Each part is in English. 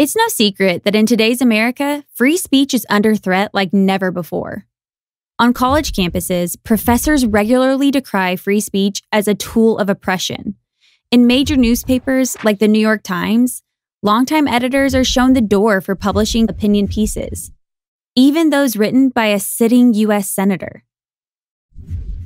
It's no secret that in today's America, free speech is under threat like never before. On college campuses, professors regularly decry free speech as a tool of oppression. In major newspapers like the New York Times, longtime editors are shown the door for publishing opinion pieces, even those written by a sitting U.S. senator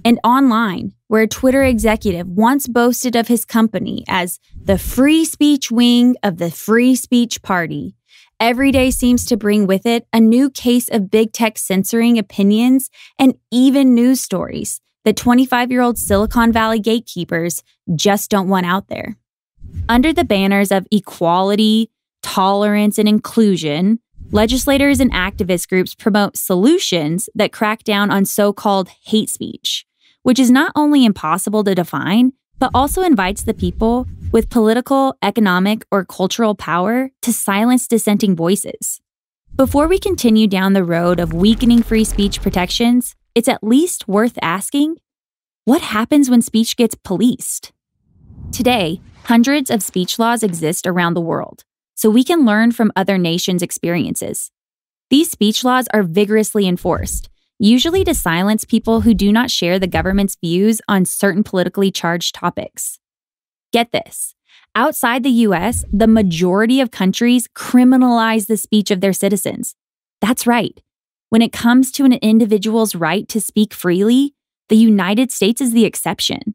and online, where a Twitter executive once boasted of his company as the free speech wing of the free speech party. Every day seems to bring with it a new case of big tech censoring opinions and even news stories that 25 year old Silicon Valley gatekeepers just don't want out there. Under the banners of equality, tolerance, and inclusion, legislators and activist groups promote solutions that crack down on so called hate speech which is not only impossible to define, but also invites the people with political, economic, or cultural power to silence dissenting voices. Before we continue down the road of weakening free speech protections, it's at least worth asking what happens when speech gets policed? Today, hundreds of speech laws exist around the world, so we can learn from other nations' experiences. These speech laws are vigorously enforced, usually to silence people who do not share the government's views on certain politically charged topics. Get this outside the US, the majority of countries criminalize the speech of their citizens. That's right. When it comes to an individual's right to speak freely, the United States is the exception.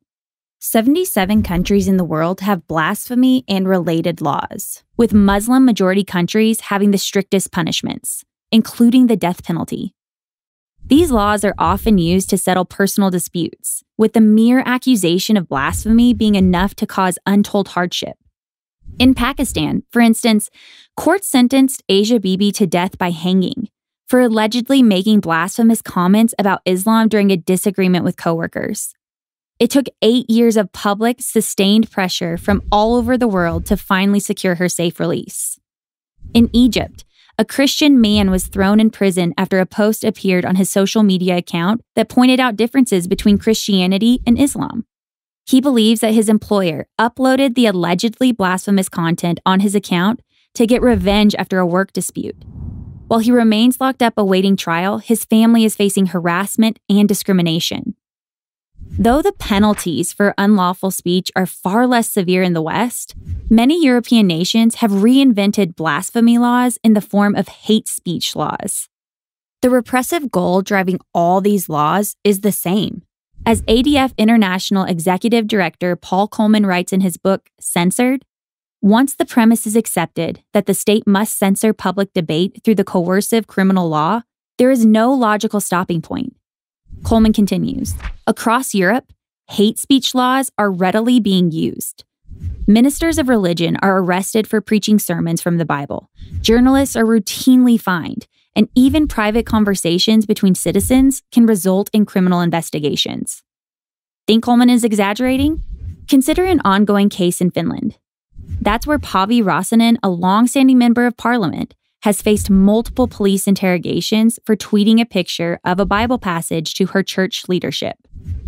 77 countries in the world have blasphemy and related laws, with Muslim majority countries having the strictest punishments, including the death penalty. These laws are often used to settle personal disputes, with the mere accusation of blasphemy being enough to cause untold hardship. In Pakistan, for instance, courts sentenced Asia Bibi to death by hanging for allegedly making blasphemous comments about Islam during a disagreement with coworkers. It took eight years of public, sustained pressure from all over the world to finally secure her safe release. In Egypt, a Christian man was thrown in prison after a post appeared on his social media account that pointed out differences between Christianity and Islam. He believes that his employer uploaded the allegedly blasphemous content on his account to get revenge after a work dispute. While he remains locked up awaiting trial, his family is facing harassment and discrimination. Though the penalties for unlawful speech are far less severe in the West, many European nations have reinvented blasphemy laws in the form of hate speech laws. The repressive goal driving all these laws is the same. As ADF International Executive Director Paul Coleman writes in his book, Censored, once the premise is accepted that the state must censor public debate through the coercive criminal law, there is no logical stopping point Coleman continues Across Europe, hate speech laws are readily being used. Ministers of religion are arrested for preaching sermons from the Bible. Journalists are routinely fined, and even private conversations between citizens can result in criminal investigations. Think Coleman is exaggerating? Consider an ongoing case in Finland. That's where Pavi Rossinen, a long-standing member of parliament, has faced multiple police interrogations for tweeting a picture of a Bible passage to her church leadership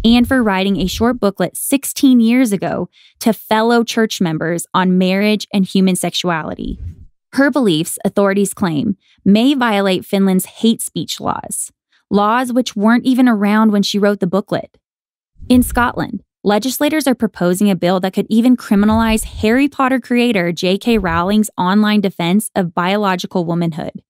and for writing a short booklet 16 years ago to fellow church members on marriage and human sexuality. Her beliefs, authorities claim, may violate Finland's hate speech laws, laws which weren't even around when she wrote the booklet. In Scotland, Legislators are proposing a bill that could even criminalize Harry Potter creator J.K. Rowling's online defense of biological womanhood.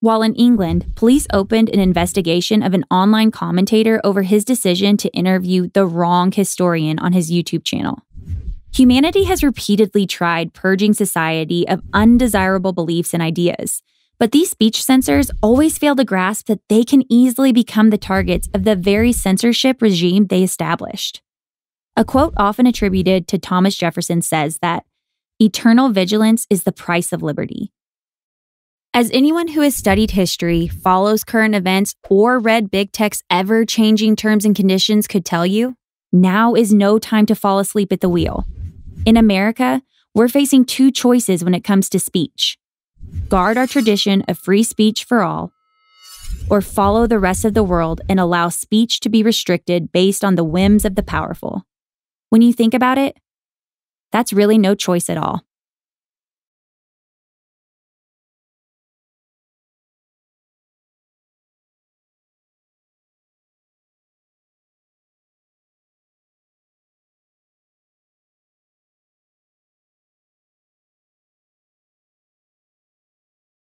While in England, police opened an investigation of an online commentator over his decision to interview the wrong historian on his YouTube channel. Humanity has repeatedly tried purging society of undesirable beliefs and ideas, but these speech censors always fail to grasp that they can easily become the targets of the very censorship regime they established. A quote often attributed to Thomas Jefferson says that eternal vigilance is the price of liberty. As anyone who has studied history, follows current events, or read big tech's ever changing terms and conditions could tell you, now is no time to fall asleep at the wheel. In America, we're facing two choices when it comes to speech guard our tradition of free speech for all, or follow the rest of the world and allow speech to be restricted based on the whims of the powerful. When you think about it, that's really no choice at all.